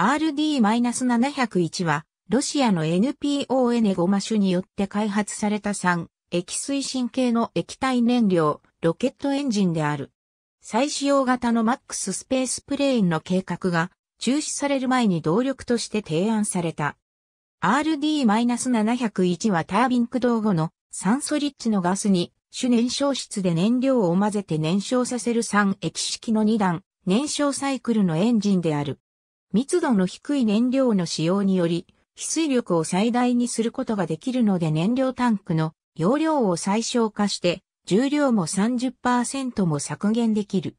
RD-701 は、ロシアの NPO エネゴマ種によって開発された3、液推進系の液体燃料、ロケットエンジンである。再使用型の MAX スペースプレインの計画が中止される前に動力として提案された。RD-701 はタービン駆動後の酸素リッチのガスに主燃焼室で燃料を混ぜて燃焼させる3液式の2段燃焼サイクルのエンジンである。密度の低い燃料の使用により、翡翠力を最大にすることができるので燃料タンクの容量を最小化して、重量も30%も削減できる。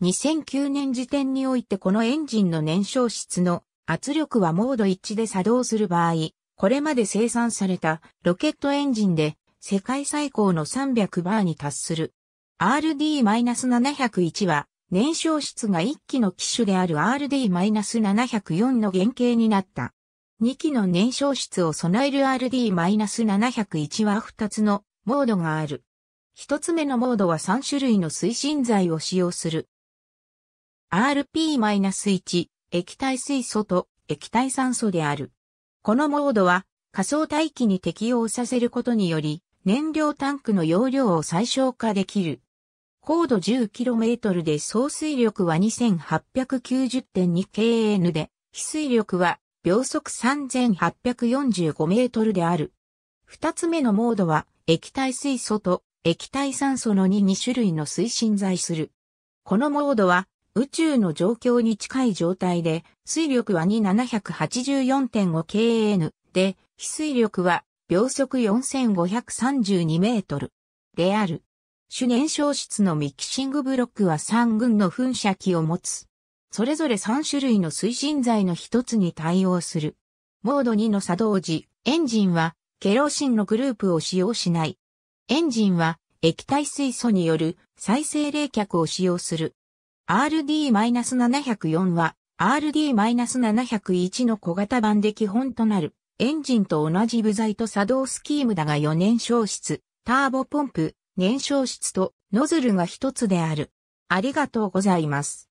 2009年時点においてこのエンジンの燃焼室の圧力はモード1で作動する場合、これまで生産されたロケットエンジンで世界最高の300バーに達する。RD-701 は燃焼室が1機の機種である RD-704 の原型になった。2機の燃焼室を備える RD-701 は2つのモードがある。1つ目のモードは3種類の推進剤を使用する。RP-1、液体水素と液体酸素である。このモードは仮想大気に適応させることにより、燃料タンクの容量を最小化できる。高度 10km で総水力は 2890.2kN で、飛水力は秒速 3845m である。二つ目のモードは、液体水素と液体酸素の2、2種類の推進剤する。このモードは、宇宙の状況に近い状態で、水力は 2784.5kN で、飛水力は秒速4532メートルである。主燃焼室のミキシングブロックは3群の噴射器を持つ。それぞれ3種類の推進剤の一つに対応する。モード2の作動時、エンジンはケロシンのグループを使用しない。エンジンは液体水素による再生冷却を使用する。RD-704 は RD-701 の小型版で基本となるエンジンと同じ部材と作動スキームだが4燃焼室、ターボポンプ、燃焼室とノズルが一つである。ありがとうございます。